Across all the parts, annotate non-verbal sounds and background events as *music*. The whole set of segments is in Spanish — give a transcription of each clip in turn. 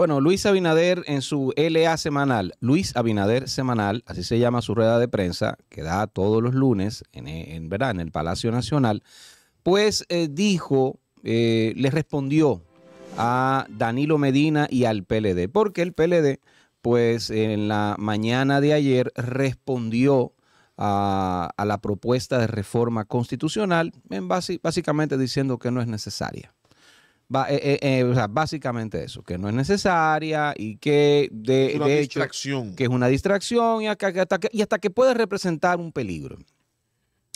Bueno, Luis Abinader en su LA semanal, Luis Abinader semanal, así se llama su rueda de prensa, que da todos los lunes en, en, en el Palacio Nacional, pues eh, dijo, eh, le respondió a Danilo Medina y al PLD, porque el PLD, pues en la mañana de ayer respondió a, la propuesta de reforma constitucional, básicamente diciendo que no es necesaria. Eh, eh, eh, o sea, básicamente eso, que no es necesaria y que de, que es una distracción y hasta, que, puede representar un peligro.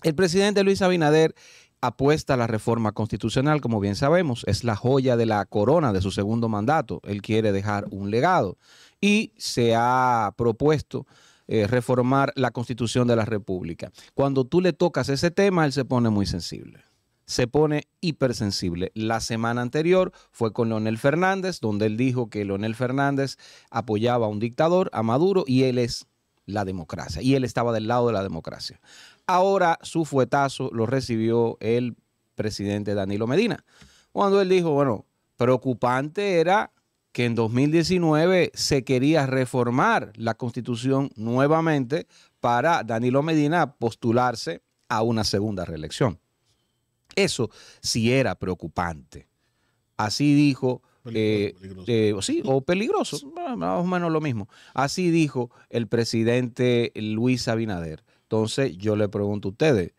El presidente Luis Abinader apuesta a la reforma constitucional, como bien sabemos, es la joya de la corona de su segundo mandato. Él quiere dejar un legado y se ha propuesto reformar la constitución de la República. Cuando tú le tocas ese tema, él se pone muy sensible se pone hipersensible. La semana anterior fue con Leonel Fernández, donde él dijo que Leonel Fernández apoyaba a un dictador, a Maduro, y él es la democracia, y él estaba del lado de la democracia. Ahora su fuetazo lo recibió el presidente Danilo Medina, cuando él dijo, bueno, preocupante era que en 2019 se quería reformar la constitución nuevamente para Danilo Medina postularse a una segunda reelección. Eso sí era preocupante. Así dijo eh, eh, sí, o peligroso, más o menos lo mismo. Así dijo el presidente Luis Abinader. Entonces yo le pregunto a ustedes,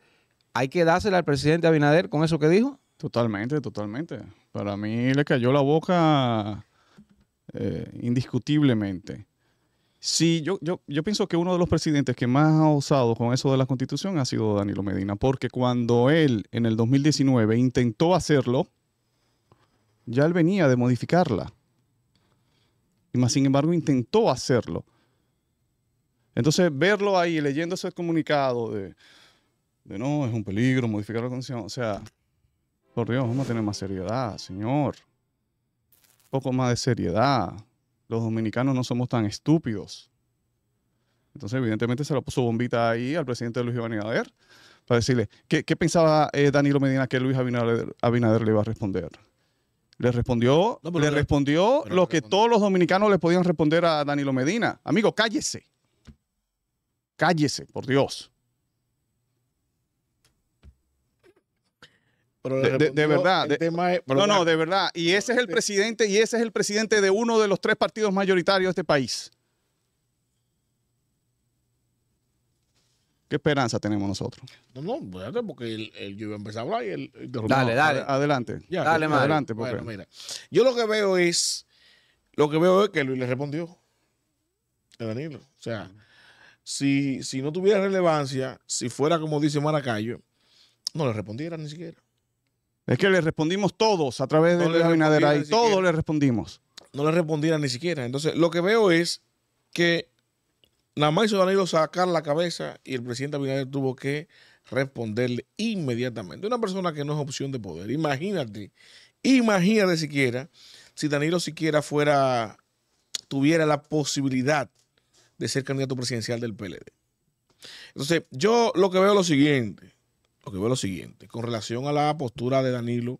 ¿hay que dársela al presidente Abinader con eso que dijo? Totalmente, totalmente. Para mí le cayó la boca eh, indiscutiblemente. Sí, yo, yo, yo pienso que uno de los presidentes que más ha osado con eso de la constitución ha sido Danilo Medina, porque cuando él en el 2019 intentó hacerlo, ya él venía de modificarla. Y más sin embargo intentó hacerlo. Entonces, verlo ahí, leyendo ese comunicado de, de no, es un peligro modificar la constitución, o sea, por Dios, vamos a tener más seriedad, señor. Un poco más de seriedad los dominicanos no somos tan estúpidos. Entonces, evidentemente, se lo puso bombita ahí al presidente Luis Abinader para decirle, ¿qué, pensaba eh, Danilo Medina que Luis Abinader, le iba a responder? Le respondió, le respondió lo que todos los dominicanos le podían responder a Danilo Medina. Amigo, cállese. Cállese, por Dios. de, verdad. no, no, de verdad. Y ese es el presidente, y ese es el presidente de uno de los tres partidos mayoritarios de este país. ¿Qué esperanza tenemos nosotros? No, no, espérate, porque yo iba a empezar a hablar y él Dale, dale. Adelante. dale, Adelante, mira. Yo lo que veo es. Lo que veo es que Luis le respondió. A Danilo. O sea, si, si no tuviera relevancia, si fuera como dice Maracayo, no le respondiera ni siquiera. Es que le respondimos todos a través de la ahí y todos le respondimos. No le respondieron ni siquiera. Entonces, lo que veo es que nada más hizo Danilo sacar la cabeza y el presidente Abinader tuvo que responderle inmediatamente. Una persona que no es opción de poder. Imagínate, imagínate siquiera si Danilo siquiera fuera, tuviera la posibilidad de ser candidato presidencial del PLD. Entonces, yo lo que veo es lo siguiente lo que veo es lo siguiente, con relación a la postura de Danilo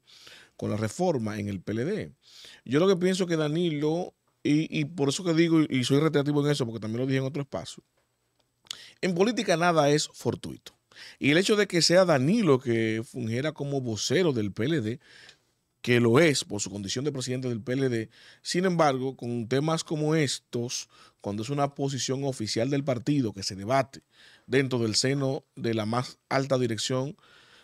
con la reforma en el PLD. Yo lo que pienso que Danilo, y, por eso que digo, y, soy retrativo en eso, porque también lo dije en otro espacio, en política nada es fortuito. Y el hecho de que sea Danilo que fungiera como vocero del PLD que lo es por su condición de presidente del PLD. Sin embargo, con temas como estos, cuando es una posición oficial del partido que se debate dentro del seno de la más alta dirección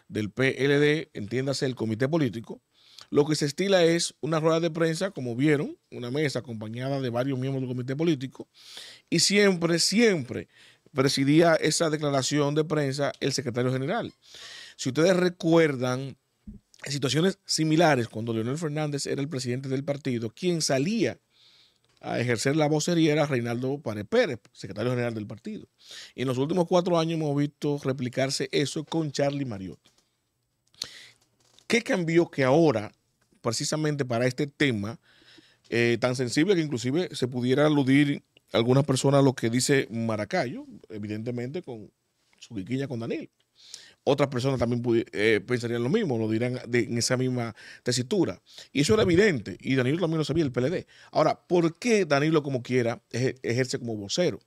del PLD, entiéndase el comité político, lo que se estila es una rueda de prensa, como vieron, una mesa acompañada de varios miembros del comité político, y siempre, siempre presidía esa declaración de prensa el secretario general. Si ustedes recuerdan, en situaciones similares cuando Leonel Fernández era el presidente del partido, quien salía a ejercer la vocería era Reinaldo Párez Pérez, secretario general del partido. Y en los últimos cuatro años hemos visto replicarse eso con Charlie Mariot. ¿Qué cambió que ahora, precisamente para este tema, eh, tan sensible que inclusive se pudiera aludir algunas personas a lo que dice Maracayo, evidentemente con su viquilla con Daniel? otras personas también eh, pensarían lo mismo, lo dirían en esa misma tesitura. Y eso era evidente, y Danilo también lo sabía, el PLD. Ahora, ¿por qué Danilo, como quiera, ejerce como vocero?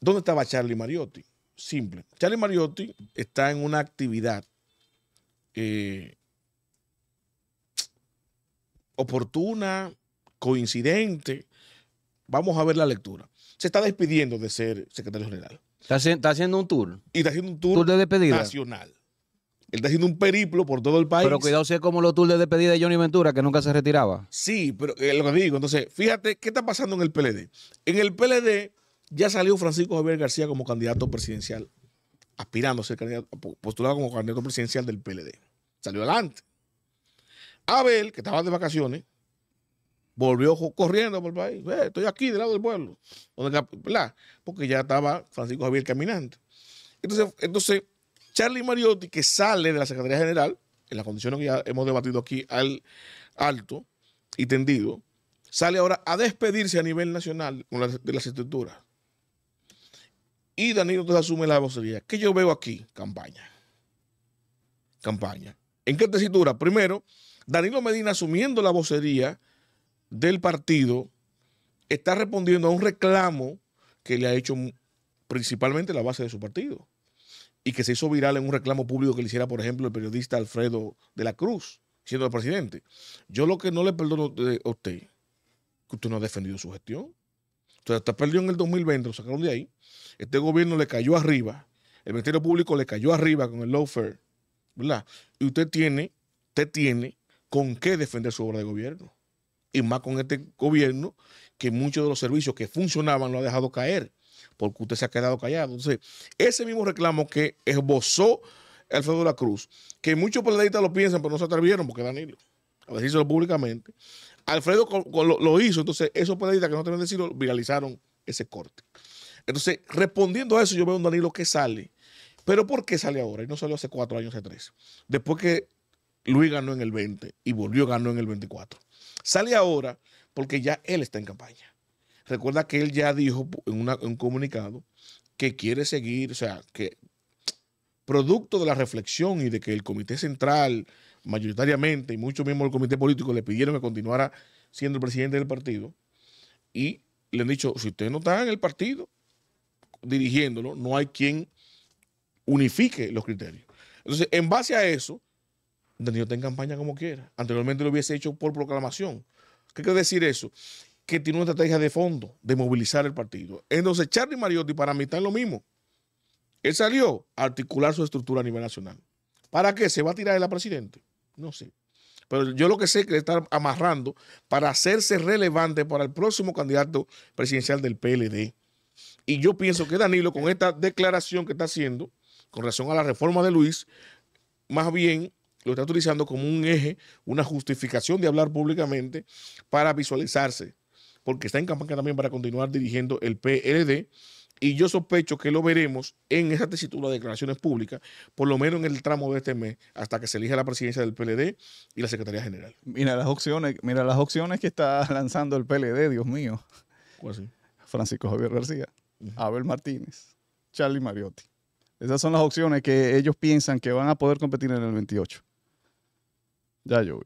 ¿Dónde estaba Charlie Mariotti? Simple. Charlie Mariotti está en una actividad eh, oportuna, coincidente. Vamos a ver la lectura. Se está despidiendo de ser secretario general. Está, haciendo un tour. Y está haciendo un tour, de despedida. nacional. Él está haciendo un periplo por todo el país. Pero cuidado si es como los tours de despedida de Johnny Ventura, que nunca se retiraba. Sí, pero es eh, lo que digo. Entonces, fíjate, ¿qué está pasando en el PLD? En el PLD ya salió Francisco Javier García como candidato presidencial, aspirando a ser candidato, postulado como candidato presidencial del PLD. Salió adelante. Abel, que estaba de vacaciones, volvió corriendo por el país. Eh, estoy aquí, del lado del pueblo. Porque ya estaba Francisco Javier caminando. Entonces, entonces, Charlie Mariotti, que sale de la Secretaría General, en las condiciones que ya hemos debatido aquí al alto y tendido, sale ahora a despedirse a nivel nacional de las estructuras. Y Danilo entonces asume la vocería. ¿Qué yo veo aquí? Campaña. Campaña. ¿En qué tesitura? Primero, Danilo Medina asumiendo la vocería del partido está respondiendo a un reclamo que le ha hecho principalmente la base de su partido y que se hizo viral en un reclamo público que le hiciera, por ejemplo, el periodista Alfredo de la Cruz, siendo el presidente. Yo lo que no le perdono a usted, que usted no ha defendido su gestión. Usted hasta perdió en el 2020, lo sacaron de ahí. Este gobierno le cayó arriba, el Ministerio Público le cayó arriba con el lawfare, ¿verdad? Y usted tiene, usted tiene con qué defender su obra de gobierno y más con este gobierno, que muchos de los servicios que funcionaban lo ha dejado caer, porque usted se ha quedado callado. Entonces, ese mismo reclamo que esbozó Alfredo de la Cruz, que muchos periodistas lo piensan, pero no se atrevieron, porque Danilo, a decírselo públicamente, Alfredo lo, hizo, entonces esos periodistas que no tenían decirlo viralizaron ese corte. Entonces, respondiendo a eso, yo veo a un Danilo que sale. ¿Pero por qué sale ahora? Y no salió hace cuatro años, hace tres. Después que Luis ganó en el 20 y volvió ganó en el 24. Sale ahora porque ya él está en campaña. Recuerda que él ya dijo en, un comunicado que quiere seguir, o sea, que producto de la reflexión y de que el Comité Central, mayoritariamente, y mucho mismo el Comité Político le pidieron que continuara siendo el presidente del partido, y le han dicho, si usted no está en el partido dirigiéndolo, no hay quien unifique los criterios. Entonces, en base a eso, Danilo está en campaña como quiera. Anteriormente lo hubiese hecho por proclamación. ¿Qué quiere decir eso? Que tiene una estrategia de fondo de movilizar el partido. Entonces, Charlie Mariotti para mí está en lo mismo. Él salió a articular su estructura a nivel nacional. ¿Para qué? ¿Se va a tirar de la presidente? No sé. Pero yo lo que sé es que está amarrando para hacerse relevante para el próximo candidato presidencial del PLD. Y yo pienso que Danilo, con esta declaración que está haciendo con relación a la reforma de Luis, más bien lo está utilizando como un eje, una justificación de hablar públicamente para visualizarse, porque está en campaña también para continuar dirigiendo el PLD. Y yo sospecho que lo veremos en esa tesitura de declaraciones públicas, por lo menos en el tramo de este mes, hasta que se elija la presidencia del PLD y la Secretaría General. Mira las opciones, mira las opciones que está *laughs* lanzando el PLD, Dios mío. Francisco Javier García, Abel Martínez, Charlie Mariotti. Esas son las opciones que ellos piensan que van a poder competir en el 28. Ya yo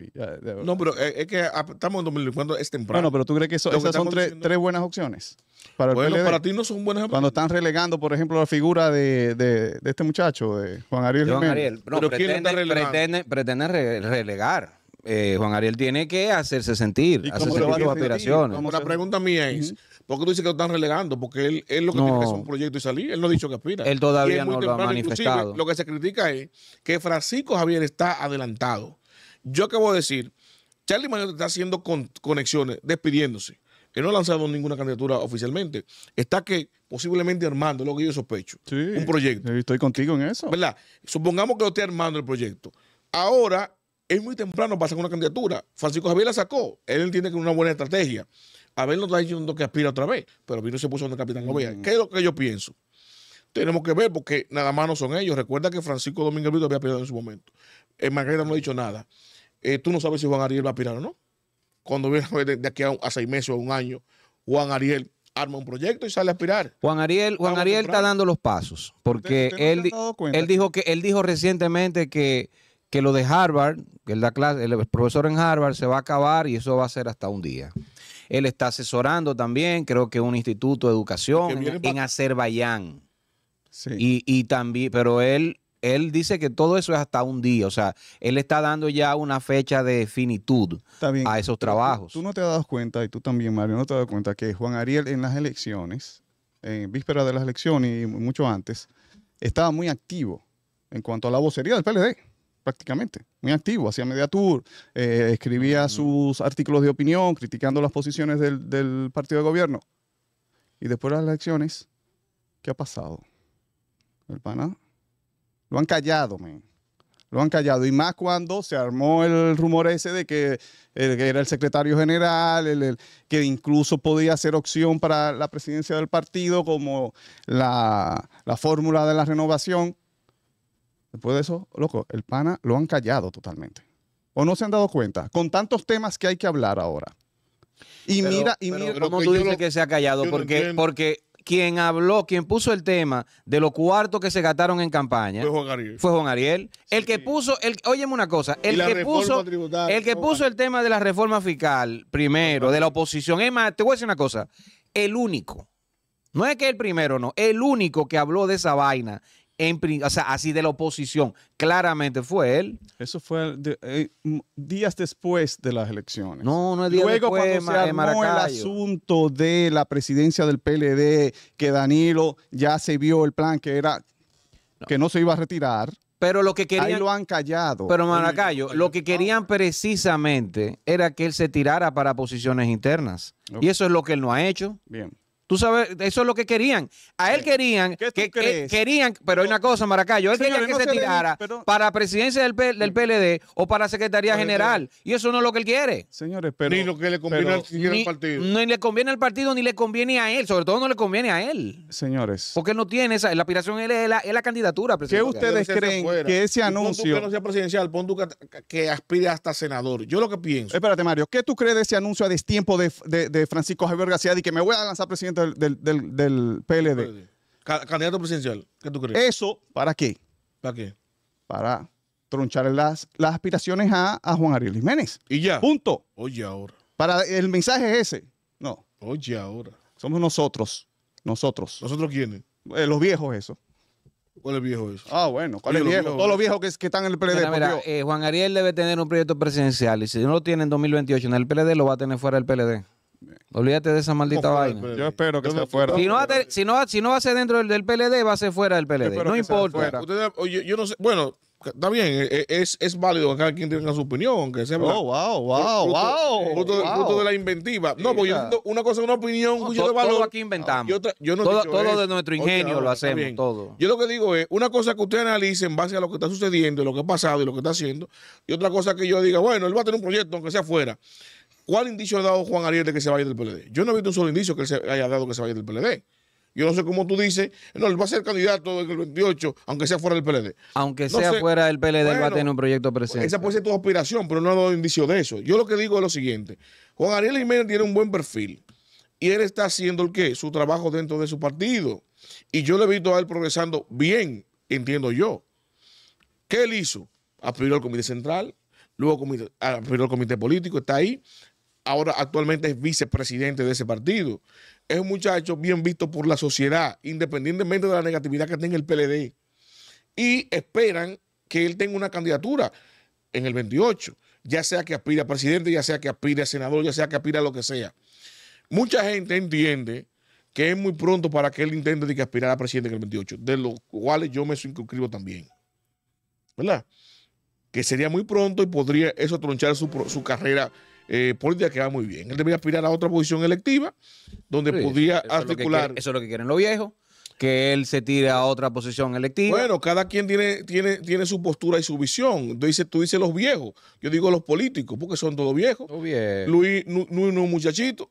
No, pero es que estamos en cuando es temprano. Bueno, pero tú crees que esas son tres, buenas opciones. Para bueno, para ti no son buenas opciones. Cuando están relegando, por ejemplo, la figura de, este muchacho, de Juan Ariel. Juan Ariel. pero pretende, ¿quién pretende, relegar. Eh, Juan Ariel tiene que hacerse sentir, hacerse sentir sus aspiraciones. Como la pregunta mía es, ¿por qué tú dices que lo están relegando? Porque él, él lo que tiene que hacer un proyecto y salir, él no ha dicho que aspira. Él todavía no lo ha manifestado. Lo que se critica es que Francisco Javier está adelantado. Yo acabo de decir, Charlie Mayor está haciendo conexiones, despidiéndose. que no ha lanzado ninguna candidatura oficialmente. Está que posiblemente armando, lo que yo sospecho, un proyecto. Eh, estoy contigo en eso. ¿Verdad? Supongamos que lo esté armando el proyecto. Ahora es muy temprano para una candidatura. Francisco Javier la sacó. Él entiende que es una buena estrategia. Abel no está diciendo que aspira otra vez, pero vino y se puso donde el capitán mm. ¿Qué es lo que yo pienso? tenemos que ver porque nada más no son ellos. Recuerda que Francisco Domínguez había apelado en su momento. en eh, Margarita no ha dicho nada. Eh, tú no sabes si Juan Ariel va a aspirar o no. Cuando viene de, aquí a, seis meses o un año, Juan Ariel arma un proyecto y sale a aspirar. Juan Ariel, Juan Ariel está dando los pasos, porque él, dijo que, él dijo recientemente que, lo de Harvard, que clase, el profesor en Harvard se va a acabar y eso va a ser hasta un día. Él está asesorando también, creo que un instituto de educación en, en Azerbaiyán. Sí. Y, y, también, pero él él dice que todo eso es hasta un día, o sea, él está dando ya una fecha de finitud a esos trabajos. Tú, no te has dado cuenta, y tú también, Mario, no te has dado cuenta que Juan Ariel en las elecciones, en víspera de las elecciones y mucho antes, estaba muy activo en cuanto a la vocería del PLD prácticamente, muy activo, hacía media tour, eh, escribía sus artículos de opinión criticando las posiciones del, del, partido de gobierno. Y después de las elecciones, ¿qué ha pasado? El pana lo han callado, man. Lo han callado. Y más cuando se armó el rumor ese de que, eh, era el secretario general, el, que incluso podía ser opción para la presidencia del partido como la, fórmula de la renovación. Después de eso, loco, el pana lo han callado totalmente. ¿O no se han dado cuenta? Con tantos temas que hay que hablar ahora. Y mira, y mira. ¿Cómo tú dices que se ha callado? Porque, porque quien habló, quien puso el tema de los cuartos que se gastaron en campaña fue Juan Ariel. Fue Juan Ariel. El que puso, el, óyeme una cosa, el que puso, el que puso el tema de la reforma fiscal primero, de la oposición. Es más, te voy a decir una cosa, el único, no es que el primero, no, el único que habló de esa vaina o sea, así de la oposición. Claramente fue él. Eso fue eh, días después de las elecciones. No, no es días después. Luego, cuando se eh, el asunto de la presidencia del PLD, que Danilo ya se vio el plan que era que no se iba a retirar. Pero lo que querían. Ahí lo han callado. Pero Maracayo, lo que querían precisamente era que él se tirara para posiciones internas. Y eso es lo que él no ha hecho. Bien. Tú sabes, eso es lo que querían. A él querían, que, querían, pero hay una cosa, Maracayo, él quería que se, tirara para presidencia del, del, mm. PLD o para Secretaría General. Y eso no es lo que él quiere. Señores, pero. Ni lo que le conviene al, partido. Ni le conviene al partido, ni le conviene a él. Sobre todo no le conviene a él. Señores. Porque no tiene esa. La aspiración es la, candidatura presidencial. ¿Qué ustedes creen que ese anuncio. que no sea presidencial, pon que, aspire hasta senador. Yo lo que pienso. Espérate, Mario, ¿qué tú crees de ese anuncio a destiempo de, de Francisco Javier García y que me voy a lanzar presidente? del, del, PLD. Candidato presidencial, ¿qué tú crees? ¿Eso para qué? ¿Para qué? Para tronchar las, las aspiraciones a, Juan Ariel Jiménez. Y ya. Punto. Oye, ahora. Para el mensaje ese. No. Oye, ahora. Somos nosotros. Nosotros. ¿Nosotros quiénes? Eh, los viejos, eso. ¿Cuál es viejo eso? Ah, bueno, viejo? Todos los viejos que, están en el PLD. Eh, Juan Ariel debe tener un proyecto presidencial y si no lo tiene en 2028 en el PLD, lo va a tener fuera del PLD. Olvídate de esa maldita vaina. Yo espero que sea fuera. Si no, va a, si, no, ser dentro del, PLD, va a ser fuera del PLD. No importa. Usted, yo, no sé. Bueno, está bien, e, e, es, es válido que cada quien tenga su opinión, que sea oh, wow, wow, wow, fruto, de la inventiva. No, porque una cosa es una opinión, no, todo, de aquí inventamos. Yo no todo, todo de nuestro ingenio lo hacemos, todo. Yo lo que digo es, una cosa que usted analice en base a lo que está sucediendo, lo que ha pasado y lo que está haciendo, y otra cosa que yo diga, bueno, él va a tener un proyecto, aunque sea fuera. ¿Cuál indicio ha dado Juan Ariel de que se vaya del PLD? Yo no he visto un solo indicio que él se haya dado que se vaya del PLD. Yo no sé cómo tú dices, no, él va a ser candidato en el 28, aunque sea fuera del PLD. Aunque sea fuera del PLD, va a tener un proyecto presente. Esa puede ser tu aspiración, pero no ha dado indicio de eso. Yo lo que digo es lo siguiente: Juan Ariel Jiménez tiene un buen perfil y él está haciendo el qué? Su trabajo dentro de su partido. Y yo le he visto a él progresando bien, entiendo yo. ¿Qué él hizo? Aspiró al Comité Central, luego comité, aspiró al Comité Político, está ahí, ahora actualmente es vicepresidente de ese partido. Es un muchacho bien visto por la sociedad, independientemente de la negatividad que tenga el PLD. Y esperan que él tenga una candidatura en el 28, ya sea que aspire a presidente, ya sea que aspire a senador, ya sea que aspire a lo que sea. Mucha gente entiende que es muy pronto para que él intente de que aspirar a presidente en el 28, de los cuales yo me suscribo también. ¿Verdad? Que sería muy pronto y podría eso tronchar su, su carrera eh, política que va muy bien. Él debería aspirar a otra posición electiva donde podía articular. eso es lo que quieren los viejos que él se tire a otra posición electiva. Bueno, cada quien tiene, tiene, tiene su postura y su visión. Tú dices, tú dices los viejos, yo digo los políticos, porque son todos viejos. Luis, no es un muchachito.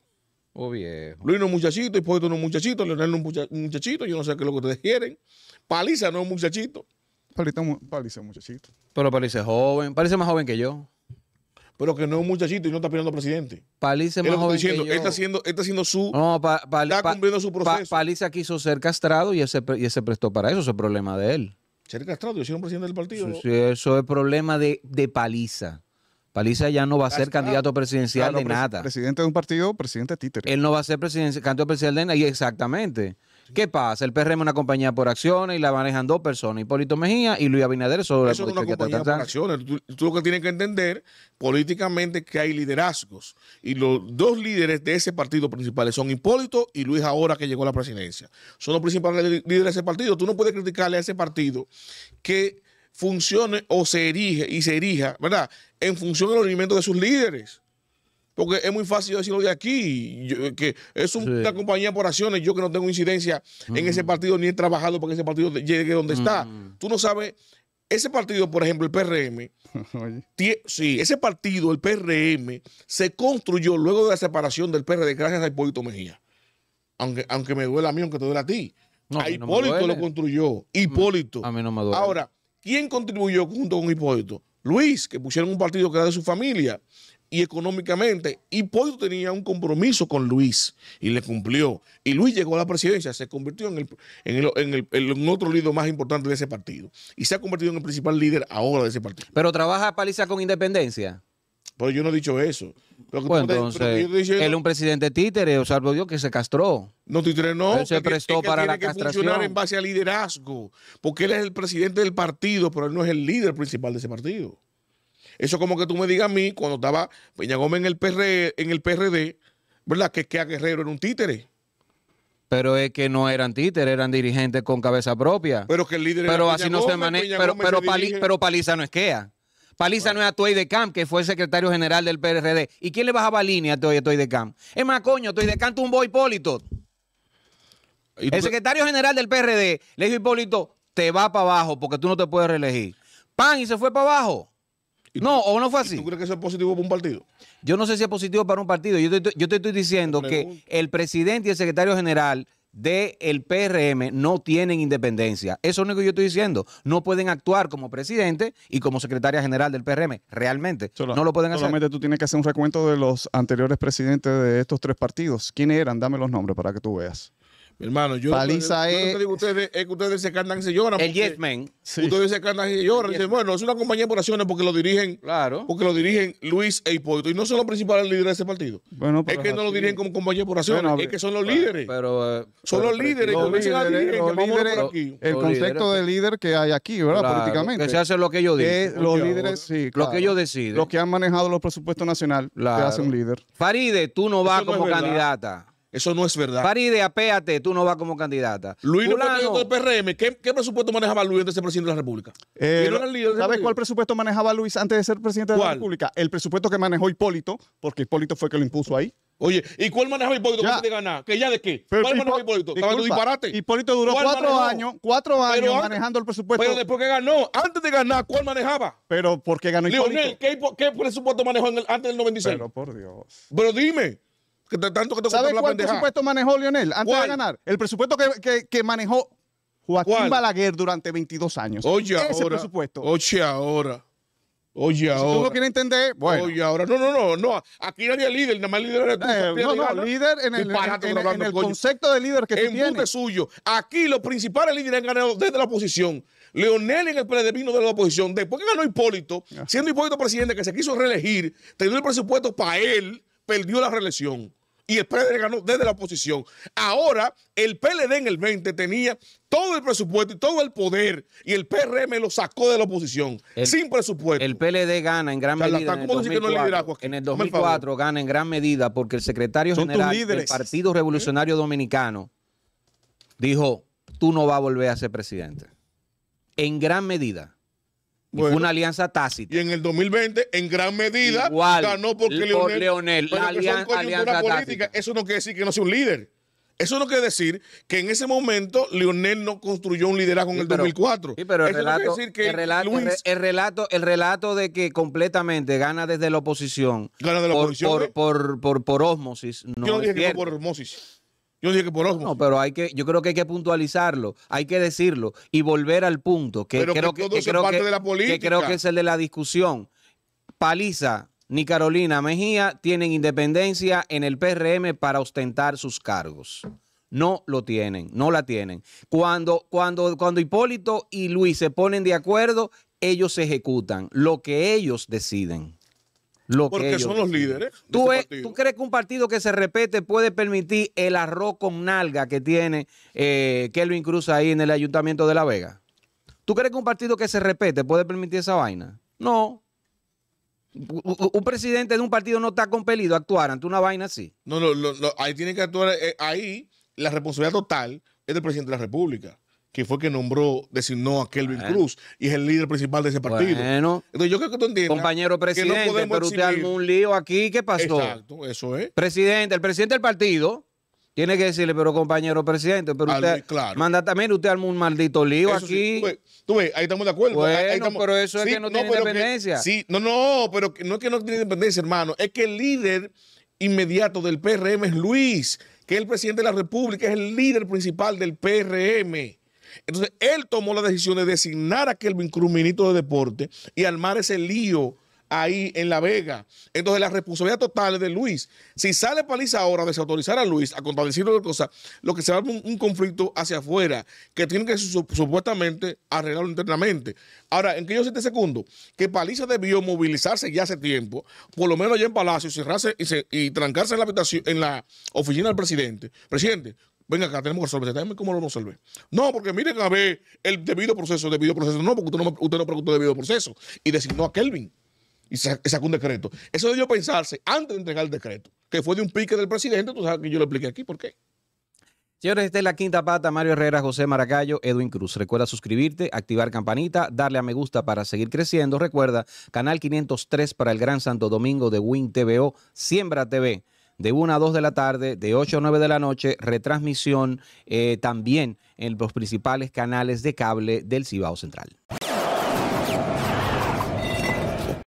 Luis no es un muchachito, Hipólito no es muchachito, Leonel no es un muchachito, yo no sé qué es lo que ustedes quieren. Paliza no es muchachito. Paliza, es muchachito. Pero Paliza es joven, Paliza es más joven que yo pero que no es un muchachito y no está pidiendo presidente. Paliza es diciendo, Él está haciendo, está haciendo su... está cumpliendo su proceso. Paliza quiso ser castrado y se, prestó para eso, ese problema de él. Ser castrado, y un presidente del partido. eso es problema de, de Paliza. Paliza ya no va a ser candidato presidencial de nada. Presidente de un partido, presidente títere. Él no va a ser candidato presidencial de nada, y exactamente. ¿Qué pasa? El PRM es una compañía por acciones y la manejan dos personas, Hipólito Mejía y Luis Abinader. Sobre Eso es una compañía por acciones. Tú, lo que tienes que entender políticamente que hay liderazgos. Y los dos líderes de ese partido principales son Hipólito y Luis ahora que llegó a la presidencia. Son los principales líderes de ese partido. Tú no puedes criticarle a ese partido que funcione o se erige y se erija, ¿verdad? En función del rendimiento de sus líderes. Porque es muy fácil decirlo de aquí, eh, que es una compañía por acciones, yo que no tengo incidencia en ese partido ni he trabajado para que ese partido llegue donde está. Tú no sabes, ese partido, por ejemplo, el PRM, *laughs* sí, ese partido, el PRM, se construyó luego de la separación del PRD gracias a Hipólito Mejía. Aunque, aunque me duela a mí, aunque te duela a ti. a Hipólito lo construyó. Hipólito. A mí no me duele. Ahora, ¿quién contribuyó junto con Hipólito? Luis, que pusieron un partido que era de su familia y económicamente. tenía un compromiso con Luis y le cumplió. Y Luis llegó a la presidencia, se convirtió en, el, otro líder más importante de ese partido. Y se ha convertido en el principal líder ahora de ese partido. Pero trabaja Paliza con independencia. Pero yo no he dicho eso. Pues entonces, él es un presidente títere, o salvo Dios que se castró. No, títere no. se prestó para la castración. en base al liderazgo, porque él es el presidente del partido, pero él no es el líder principal de ese partido. Eso como que tú me digas a mí, cuando estaba Peña Gómez en el, PRD, e, en el PRD, ¿verdad? Que, que a Guerrero era un títere. Pero es que no eran títeres, eran dirigentes con cabeza propia. Pero que el líder Pero así no se maneja. Pero, pero, Paliza no es quea. Paliza no es Atoy de Camp, que fue el secretario general del PRD. ¿Y quién le bajaba línea a Toy de Camp? Es más, coño, Toy de Camp un boy Hipólito. El secretario general del PRD le dijo a Hipólito, te va para abajo porque tú no te puedes reelegir. Pan, y se fue para abajo no, o no fue así. ¿Tú crees que eso es positivo para un partido? Yo no sé si es positivo para un partido. Yo te, estoy diciendo que el presidente y el secretario general del el PRM no tienen independencia. Eso es lo único que yo estoy diciendo. No pueden actuar como presidente y como secretaria general del PRM. Realmente. no lo pueden hacer. Solamente tú tienes que hacer un recuento de los anteriores presidentes de estos tres partidos. ¿Quiénes eran? Dame los nombres para que tú veas hermano, yo lo, que digo ustedes es que ustedes se cantan y se lloran. El Ustedes se cantan y se lloran. Dicen, bueno, es una compañía por acciones porque lo dirigen. Claro. Porque lo dirigen Luis e Hipólito. Y no son los principales líderes de ese partido. es que no lo dirigen como compañía por acciones. es que son los líderes. Pero, son eh, los líderes. El concepto de líder que hay aquí, ¿verdad? Políticamente. Que se hace lo que ellos dicen. los líderes, sí. Lo que ellos deciden. Los que han manejado los presupuestos nacionales. Te hace un líder. Faride, tú no vas como candidata. Eso no es verdad. Paride, apéate, tú no vas como candidata. Luis Fulano. del PRM. ¿Qué, presupuesto manejaba Luis antes de ser presidente de la República? Eh, ¿Sabes cuál presupuesto manejaba Luis antes de ser presidente de la República? El presupuesto que manejó Hipólito, porque Hipólito fue el que lo impuso ahí. Oye, ¿y cuál manejaba Hipólito? antes de ganar? ¿Que ya de qué? ¿Cuál manejaba Hipólito? Disculpa, Estaba disparate. Hipólito duró cuatro años, cuatro años manejando el presupuesto. Pero después que ganó, antes de ganar, ¿cuál manejaba? Pero ¿por qué ganó Hipólito? Lionel, ¿qué, presupuesto manejó antes del 96? Pero por Dios. Pero dime cuál presupuesto manejó Lionel antes de ganar? El presupuesto que, manejó Joaquín Balaguer durante 22 años. Oye, ahora. Oye, ahora. Oye, ahora. tú no quieres entender, Oye, ahora. No, no, no, Aquí no líder, nada más líder eh, no, no, líder en el, en, concepto de líder que en suyo. Aquí los principales líderes han ganado desde la oposición. Leonel en el predemino de la oposición. Después que ganó Hipólito, ah. siendo Hipólito presidente que se quiso reelegir, teniendo el presupuesto para él, perdió la reelección y el PLD ganó desde la oposición. Ahora, el PLD en el 20 tenía todo el presupuesto y todo el poder, y el PRM lo sacó de la oposición, sin presupuesto. El PLD gana en gran medida. En el, 2004, gana en gran medida porque el secretario general del Partido ¿Eh? Revolucionario Dominicano dijo: Tú no vas a volver a ser presidente. En gran medida fue una alianza tácita. Y en el 2020, en gran medida, ganó porque por Leonel. la alianza política, tácita. Eso no quiere decir que no sea un líder. Eso no quiere decir que en ese momento Leonel no construyó un liderazgo en el 2004. Sí, pero el relato, el, relato, el, relato, de que completamente gana desde la oposición. Gana la por, oposición. Por, ¿eh? por, por, Yo no dije que fue por osmosis. Yo dije que por No, pero hay que, yo creo que hay que puntualizarlo, hay que decirlo y volver al punto que creo que, creo que es el de la discusión. Paliza ni Carolina Mejía tienen independencia en el PRM para ostentar sus cargos. No lo tienen, no la tienen. Cuando, cuando, cuando Hipólito y Luis se ponen de acuerdo, ellos ejecutan lo que ellos deciden. Porque son los líderes. ¿Tú, crees que un partido que se repete puede permitir el arroz con nalga que tiene eh, Kelvin Cruz ahí en el Ayuntamiento de La Vega? ¿Tú crees que un partido que se repete puede permitir esa vaina? No. Un presidente de un partido no está compelido a actuar ante una vaina así. No, no, ahí tiene que actuar. Eh, ahí la responsabilidad total es del presidente de la República que fue que nombró, designó a Kelvin Cruz y es el líder principal de ese partido. Bueno, Entonces yo creo que tú entiendes. Compañero presidente, que no pero usted armó un lío aquí, ¿qué pasó? Exacto, eso es. Presidente, el presidente del partido. Tiene que decirle, pero compañero presidente, pero usted manda también, usted armó un maldito lío aquí. tú, ves, ahí estamos de acuerdo. Bueno, pero eso es que no, tiene independencia. sí, no, no, pero no es que no tiene independencia, hermano. Es que el líder inmediato del PRM es Luis, que es el presidente de la República, es el líder principal del PRM. Entonces, él tomó la decisión de designar a aquel Cruz ministro de Deporte y armar ese lío ahí en La Vega. Entonces, la responsabilidad total es de Luis. Si sale Paliza ahora a desautorizar a Luis, a otra cosa, lo que se va un, conflicto hacia afuera, que tiene que supuestamente arreglarlo internamente. Ahora, ¿en qué yo siete segundo? Que Paliza debió movilizarse ya hace tiempo, por lo menos allá en Palacio, cerrarse y, y trancarse en la habitación, en la oficina del presidente. Presidente, venga acá, tenemos que resolver. ¿Cómo lo resolver? No, porque miren a ver el debido proceso, debido proceso. No, porque usted no, usted no preguntó debido proceso. Y designó a Kelvin y sacó un decreto. Eso debió pensarse antes de entregar el decreto, que fue de un pique del presidente. Tú sabes que yo lo expliqué aquí, ¿por qué? Señores, esta es la quinta pata. Mario Herrera, José Maracayo, Edwin Cruz. Recuerda suscribirte, activar campanita, darle a me gusta para seguir creciendo. Recuerda, canal 503 para el Gran Santo Domingo de Win TVO, Siembra TV de 1 a 2 de la tarde, de 8 a 9 de la noche, retransmisión eh, también en los principales canales de cable del Cibao Central.